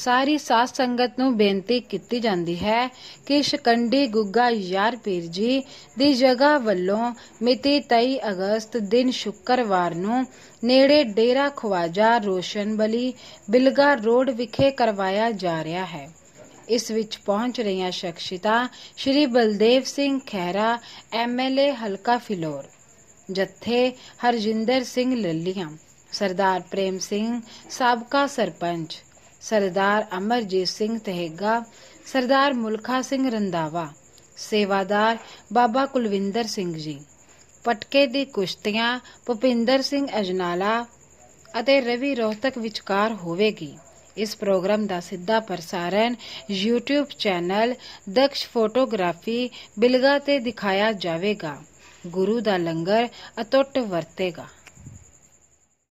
ਸਾਰੀ ਸਾਧ ਸੰਗਤ ਨੂੰ ਬੇਨਤੀ ਕੀਤੀ ਜਾਂਦੀ ਹੈ ਕਿ ਸ਼ਕੰਡੀ ਗੁੱਗਾ ਯਾਰ ਪੀਰ ਜੀ ਦੀ ਜਗ੍ਹਾ ਵੱਲੋਂ ਮਿਤੀ 23 ਅਗਸਤ ਦਿਨ ਸ਼ੁੱਕਰਵਾਰ ਨੂੰ ਨੇੜੇ ਡੇਰਾ ਖਵਾਜਾ ਰੋਸ਼ਨ ਬਲੀ ਬਿਲਗਾ ਰੋਡ ਵਿਖੇ ਕਰਵਾਇਆ ਜਾ ਰਿਹਾ ਹੈ ਇਸ ਵਿੱਚ ਪਹੁੰਚ ਰਹੀਆਂ ਸ਼ਖਸੀਤਾ ਸ਼੍ਰੀ ਬਲਦੇਵ ਸਿੰਘ ਖਹਿਰਾ ਐਮਐਲਏ ਹਲਕਾ ਫਿਲੌਰ ਜੱਥੇ ਹਰਜਿੰਦਰ ਸਿੰਘ ਲੱਲੀਆਂ ਸਰਦਾਰ ਪ੍ਰੇਮ ਸਿੰਘ ਸਾਬਕਾ ਸਰਪੰਚ ਸਰਦਾਰ ਅਮਰਜੀਤ ਸਿੰਘ ਤਹਿਗਾ ਸਰਦਾਰ ਮੁਲਖਾ ਸਿੰਘ ਰੰਦਾਵਾ ਸੇਵਾਦਾਰ ਬਾਬਾ ਕੁਲਵਿੰਦਰ ਸਿੰਘ ਜੀ ਪਟਕੇ ਦੀ ਕੁਸ਼ਤੀਆਂ ਭੁਪਿੰਦਰ ਸਿੰਘ ਅਜਨਾਲਾ ਅਤੇ ਰਵੀ ਰੋਹਤਕ ਵਿਚਕਾਰ ਹੋਵੇਗੀ ਇਸ ਪ੍ਰੋਗਰਾਮ ਦਾ ਸਿੱਧਾ ਪ੍ਰਸਾਰਣ YouTube channel Daksh photography Bilga ਤੇ ਦਿਖਾਇਆ ਜਾਵੇਗਾ ਗੁਰੂ ਦਾ ਲੰਗਰ ਅਟੁੱਟ ਵਰਤੇਗਾ